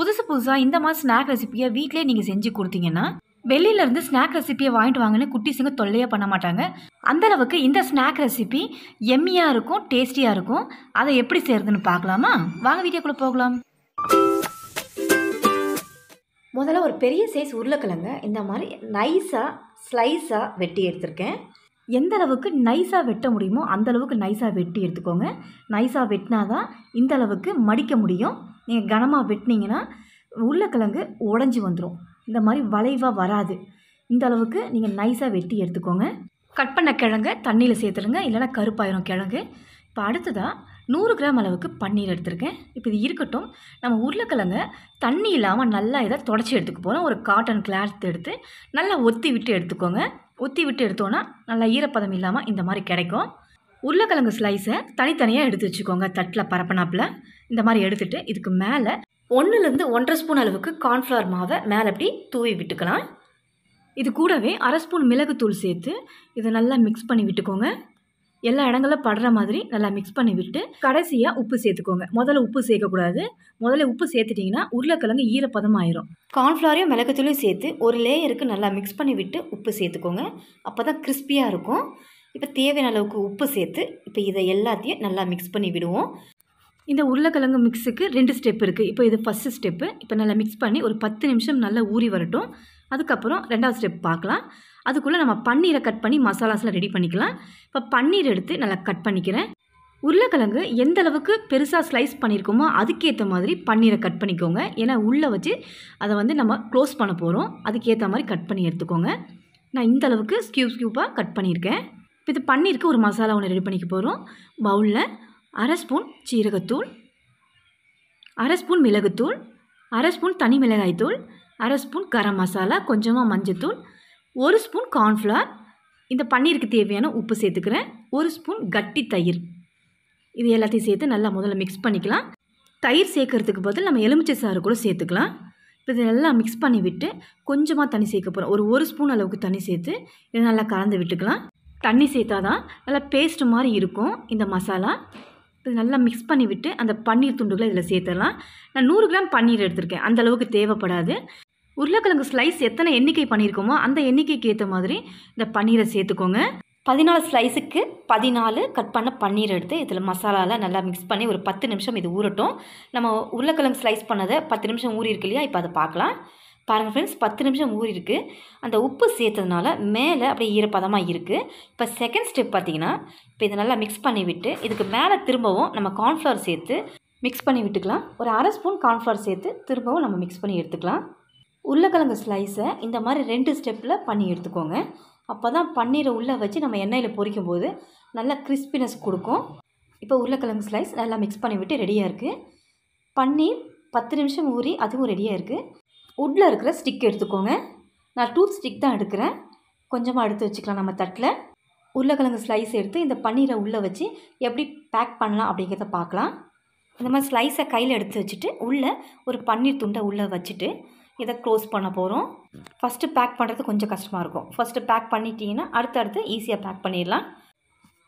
புதுசு புதுசாக இந்த மாதிரி ஸ்நாக் ரெசிபியை வீட்டிலே நீங்கள் செஞ்சு கொடுத்தீங்கன்னா வெளியிலேருந்து ஸ்நாக் ரெசிப்பியை வாங்கிட்டு வாங்கன்னு குட்டிஸுங்க தொல்லையே பண்ண மாட்டாங்க அந்த அளவுக்கு இந்த ஸ்நாக் ரெசிபி எம்மியாக இருக்கும் டேஸ்டியாக இருக்கும் அதை எப்படி செய்யறதுன்னு பார்க்கலாமா வாங்க வீடியோக்குள்ளே போகலாம் முதல்ல ஒரு பெரிய சைஸ் உருளைக்கிழங்க இந்த மாதிரி நைஸாக ஸ்லைஸாக வெட்டி எடுத்திருக்கேன் எந்த அளவுக்கு நைஸாக வெட்ட முடியுமோ அந்த அளவுக்கு நைஸாக வெட்டி எடுத்துக்கோங்க நைஸாக வெட்டினா தான் இந்த அளவுக்கு மடிக்க முடியும் நீங்கள் கனமாக வெட்டினீங்கன்னா உருளைக்கிழங்கு உடஞ்சி வந்துடும் இந்த மாதிரி வளைவாக வராது இந்த அளவுக்கு நீங்கள் நைஸாக வெட்டி எடுத்துக்கோங்க கட் பண்ண கிழங்கு தண்ணியில் சேர்த்துருங்க இல்லைனா கருப்பாயிரும் கிழங்கு இப்போ அடுத்ததாக நூறு கிராம் அளவுக்கு பன்னீர் எடுத்திருக்கேன் இப்போ இது இருக்கட்டும் நம்ம உருளைக்கிழங்க தண்ணி இல்லாமல் நல்லா இதை தொடச்சி எடுத்துக்க போகிறோம் ஒரு காட்டன் கிளாத் எடுத்து நல்லா ஒத்தி விட்டு எடுத்துக்கோங்க ஒத்தி விட்டு எடுத்தோன்னா நல்லா ஈரப்பதம் இல்லாமல் இந்த மாதிரி கிடைக்கும் உருளைக்கிழங்கு ஸ்லைஸை தனித்தனியாக எடுத்து வச்சுக்கோங்க தட்டில் பரப்பனாப்பில் இந்த மாதிரி எடுத்துகிட்டு இதுக்கு மேலே ஒன்றுலேருந்து ஒன்றரை ஸ்பூன் அளவுக்கு கார்ன்ஃப்ளவர் மாவை மேலே அப்படி தூவி விட்டுக்கலாம் இது கூடவே அரை ஸ்பூன் மிளகுத்தூள் சேர்த்து இதை நல்லா மிக்ஸ் பண்ணி விட்டுக்கோங்க எல்லா இடங்களும் படுற மாதிரி நல்லா மிக்ஸ் பண்ணி விட்டு கடைசியாக உப்பு சேர்த்துக்கோங்க முதல்ல உப்பு சேர்க்கக்கூடாது முதல்ல உப்பு சேர்த்துட்டிங்கன்னா உருளைக்கிழங்கு ஈரப்பதம் ஆயிரும் கார்ன்ஃப்ளவரையும் மிளகுத்தூளையும் சேர்த்து ஒரு லேயருக்கு நல்லா மிக்ஸ் பண்ணி விட்டு உப்பு சேர்த்துக்கோங்க அப்போ தான் கிறிஸ்பியாக இருக்கும் இப்போ தேவையான அளவுக்கு உப்பு சேர்த்து இப்போ இதை எல்லாத்தையும் நல்லா மிக்ஸ் பண்ணி விடுவோம் இந்த உருளைக்கிழங்கு மிக்ஸுக்கு ரெண்டு ஸ்டெப் இருக்குது இப்போ இது ஃபஸ்ட்டு ஸ்டெப்பு இப்போ நல்லா மிக்ஸ் பண்ணி ஒரு பத்து நிமிஷம் நல்லா ஊறி வரட்டும் அதுக்கப்புறம் ரெண்டாவது ஸ்டெப் பார்க்கலாம் அதுக்குள்ளே நம்ம பன்னீரை கட் பண்ணி மசாலாஸ்லாம் ரெடி பண்ணிக்கலாம் இப்போ பன்னீர் எடுத்து நல்லா கட் பண்ணிக்கிறேன் உருளைக்கிழங்கு எந்த அளவுக்கு பெருசாக ஸ்லைஸ் பண்ணியிருக்கோமோ அதுக்கேற்ற மாதிரி பன்னீரை கட் பண்ணிக்கோங்க ஏன்னா உள்ளே வச்சு அதை வந்து நம்ம க்ளோஸ் பண்ண போகிறோம் அதுக்கேற்ற மாதிரி கட் பண்ணி எடுத்துக்கோங்க நான் இந்த அளவுக்கு ஸ்கியூப் ஸ்கியூப்பாக கட் பண்ணியிருக்கேன் இப்போ இது பன்னீருக்கு ஒரு மசாலா ஒன்று ரெடி பண்ணிக்க போகிறோம் பவுலில் அரை ஸ்பூன் சீரகத்தூள் அரை ஸ்பூன் மிளகுத்தூள் அரை ஸ்பூன் தனி மிளகாய்த்தூள் அரை ஸ்பூன் கரம் மசாலா கொஞ்சமாக மஞ்சத்தூள் ஒரு ஸ்பூன் கார்ன்ஃப்ளவர் இந்த பன்னீருக்கு தேவையான உப்பு சேர்த்துக்கிறேன் ஒரு ஸ்பூன் கட்டி தயிர் இது எல்லாத்தையும் சேர்த்து நல்லா முதல்ல மிக்ஸ் பண்ணிக்கலாம் தயிர் சேர்க்கறதுக்கு பதில் நம்ம எலுமிச்சை சாறு கூட சேர்த்துக்கலாம் இப்போ இதை நல்லா மிக்ஸ் பண்ணி விட்டு கொஞ்சமாக தண்ணி சேர்க்க போகிறோம் ஒரு ஒரு ஸ்பூன் அளவுக்கு தண்ணி சேர்த்து இதை நல்லா கலந்து விட்டுக்கலாம் தண்ணி சேர்த்தா தான் நல்லா பேஸ்ட் மாதிரி இருக்கும் இந்த மசாலா இது நல்லா மிக்ஸ் பண்ணிவிட்டு அந்த பன்னீர் துண்டுகளை இதில் சேர்த்துடலாம் நான் நூறு கிராம் பன்னீர் எடுத்திருக்கேன் அந்தளவுக்கு தேவைப்படாது உருளைக்கிழங்கு ஸ்லைஸ் எத்தனை எண்ணிக்கை பண்ணியிருக்கோமோ அந்த எண்ணிக்கைக்கு ஏற்ற மாதிரி இந்த பன்னீரை சேர்த்துக்கோங்க பதினாலு ஸ்லைஸுக்கு பதினாலு கட் பண்ண பன்னீர் எடுத்து இதில் மசாலாலாம் நல்லா மிக்ஸ் பண்ணி ஒரு பத்து நிமிஷம் இது ஊறட்டும் நம்ம உருளைக்கிழங்கு ஸ்லைஸ் பண்ணதை பத்து நிமிஷம் ஊறி இருக்கு இல்லையா இப்போ அதை பார்க்கலாம் பாருங்கள் ஃப்ரெண்ட்ஸ் பத்து நிமிஷம் ஊறி இருக்குது அந்த உப்பு சேர்த்ததுனால மேலே அப்படியே ஈரப்பதமாக இருக்குது இப்போ செகண்ட் ஸ்டெப் பார்த்திங்கன்னா இப்போ இதை நல்லா மிக்ஸ் பண்ணி விட்டு இதுக்கு மேலே திரும்பவும் நம்ம கார்ன்ஃப்ளவர் சேர்த்து மிக்ஸ் பண்ணி விட்டுக்கலாம் ஒரு அரை ஸ்பூன் கார்ன்ஃப்ளவர் சேர்த்து திரும்பவும் நம்ம மிக்ஸ் பண்ணி எடுத்துக்கலாம் உருளைக்கிழங்கு ஸ்லைஸை இந்த மாதிரி ரெண்டு ஸ்டெப்பில் பண்ணி எடுத்துக்கோங்க அப்போ தான் பன்னீரை உள்ளே வச்சு நம்ம எண்ணெயில் பொரிக்கும் போது நல்லா கிறிஸ்பினஸ் கொடுக்கும் இப்போ உருளைக்கிழங்கு ஸ்லைஸ் நல்லா மிக்ஸ் பண்ணி விட்டு ரெடியாக இருக்குது பன்னீர் பத்து நிமிஷம் ஊறி அதுவும் ரெடியாக இருக்குது உட்டில் இருக்கிற ஸ்டிக் எடுத்துக்கோங்க நான் டூத் ஸ்டிக் தான் எடுக்கிறேன் கொஞ்சமாக எடுத்து வச்சுக்கலாம் நம்ம தட்டில் உருளைக்கிழங்கு ஸ்லைஸ் எடுத்து இந்த பன்னீரை உள்ளே வச்சு எப்படி பேக் பண்ணலாம் அப்படிங்கிறத பார்க்கலாம் இந்த மாதிரி ஸ்லைஸை கையில் எடுத்து வச்சுட்டு உள்ளே ஒரு பன்னீர் துண்டை உள்ளே வச்சுட்டு இதை க்ளோஸ் பண்ண போகிறோம் ஃபஸ்ட்டு பேக் பண்ணுறது கொஞ்சம் கஷ்டமாக இருக்கும் ஃபஸ்ட்டு பேக் பண்ணிட்டீங்கன்னா அடுத்தடுத்து ஈஸியாக பேக் பண்ணிடலாம்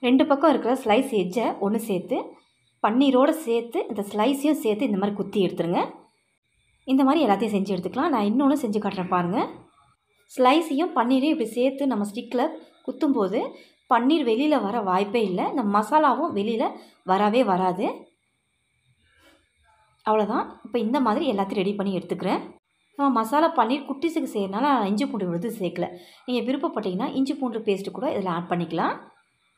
ரெண்டு பக்கம் இருக்கிற ஸ்லைஸ் எஜ்ஜை ஒன்று சேர்த்து பன்னீரோடு சேர்த்து இந்த ஸ்லைஸையும் சேர்த்து இந்த மாதிரி குத்தி எடுத்துருங்க இந்த மாதிரி எல்லாத்தையும் செஞ்சு எடுத்துக்கலாம் நான் இன்னொன்று செஞ்சு காட்டுறேன் பாருங்கள் ஸ்லைஸையும் பன்னீரையும் இப்படி சேர்த்து நம்ம ஸ்டிக்கில் குத்தும்போது பன்னீர் வெளியில் வர வாய்ப்பே இல்லை இந்த மசாலாவும் வெளியில் வரவே வராது அவ்வளோதான் இப்போ இந்த மாதிரி எல்லாத்தையும் ரெடி பண்ணி எடுத்துக்கிறேன் நம்ம மசாலா பன்னீர் குட்டிஸுக்கு செய்யறதுனால நான் இஞ்சி பூண்டு விழுது சேர்க்கல நீங்கள் விருப்பப்பட்டிங்கன்னா இஞ்சி பூண்டு பேஸ்ட்டு கூட இதில் ஆட் பண்ணிக்கலாம்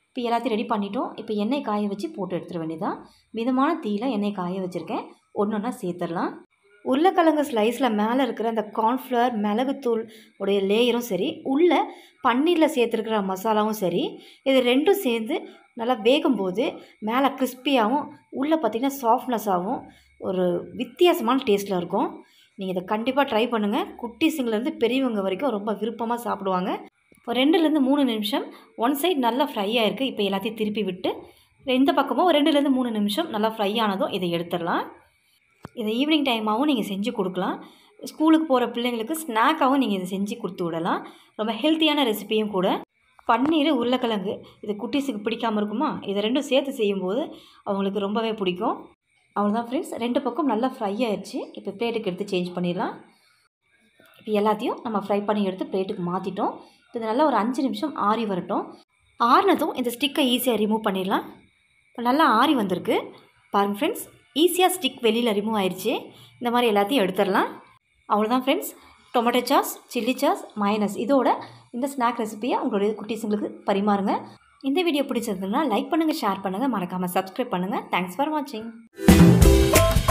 இப்போ எல்லாத்தையும் ரெடி பண்ணிட்டோம் இப்போ எண்ணெய் காய வச்சு போட்டு எடுத்துட வேண்டியதான் மிதமான தீயில் எண்ணெய் காய வச்சுருக்கேன் ஒன்று ஒன்றா சேர்த்துடலாம் உருளைக்கிழங்கு ஸ்லைஸில் மேலே இருக்கிற அந்த கார்ன்ஃப்ளவர் மிளகுத்தூள் உடைய லேயரும் சரி உள்ளே பன்னீரில் சேர்த்துருக்கிற மசாலாவும் சரி இது ரெண்டும் சேர்ந்து நல்லா வேகும்போது மேலே கிறிஸ்பியாகவும் உள்ளே பார்த்திங்கன்னா சாஃப்ட்னஸாகவும் ஒரு வித்தியாசமான டேஸ்ட்டில் இருக்கும் நீங்கள் இதை கண்டிப்பாக ட்ரை பண்ணுங்கள் குட்டிஸுங்கிலேருந்து பெரியவங்க வரைக்கும் ரொம்ப விருப்பமாக சாப்பிடுவாங்க இப்போ ரெண்டுலேருந்து மூணு நிமிஷம் ஒன் சைட் நல்லா ஃப்ரை ஆகிருக்கு இப்போ எல்லாத்தையும் திருப்பி விட்டு இந்த பக்கமும் ரெண்டுலேருந்து மூணு நிமிஷம் நல்லா ஃப்ரை ஆனதும் இதை எடுத்துடலாம் இதை ஈவினிங் டைமாகவும் நீங்கள் செஞ்சு கொடுக்கலாம் ஸ்கூலுக்கு போகிற பிள்ளைங்களுக்கு ஸ்நாக்காகவும் நீங்கள் இதை செஞ்சு கொடுத்து விடலாம் ரொம்ப ஹெல்த்தியான ரெசிப்பியும் கூட பன்னீர் உருளைக்கிழங்கு இது குட்டீஸுக்கு பிடிக்காமல் இருக்குமா இதை ரெண்டும் சேர்த்து செய்யும்போது அவங்களுக்கு ரொம்பவே பிடிக்கும் அவ்வளோதான் ஃப்ரெண்ட்ஸ் ரெண்டு பக்கம் நல்லா ஃப்ரை ஆயிடுச்சு இப்போ பிளேட்டுக்கு எடுத்து சேஞ்ச் பண்ணிடலாம் இப்போ எல்லாத்தையும் நம்ம ஃப்ரை பண்ணி எடுத்து பிளேட்டுக்கு மாற்றிட்டோம் இது நல்லா ஒரு அஞ்சு நிமிஷம் ஆறி வரட்டும் ஆறினதும் இந்த ஸ்டிக்கை ஈஸியாக ரிமூவ் பண்ணிடலாம் இப்போ நல்லா ஆறி வந்திருக்கு பாருங்கள் ஃப்ரெண்ட்ஸ் ஈஸியாக ஸ்டிக் வெளியில் ரிமூவ் ஆயிடுச்சு இந்த மாதிரி எல்லாத்தையும் எடுத்துடலாம் அவ்வளோதான் friends tomato sauce chilli sauce minus இதோட இந்த ஸ்நாக் ரெசிப்பியை உங்களுடைய குட்டீஸுங்களுக்கு பரிமாறுங்க இந்த வீடியோ பிடிச்சிருந்ததுன்னா லைக் பண்ணுங்கள் ஷேர் பண்ணுங்கள் மறக்காமல் சப்ஸ்கிரைப் பண்ணுங்கள் தேங்க்ஸ் ஃபார் வாட்சிங்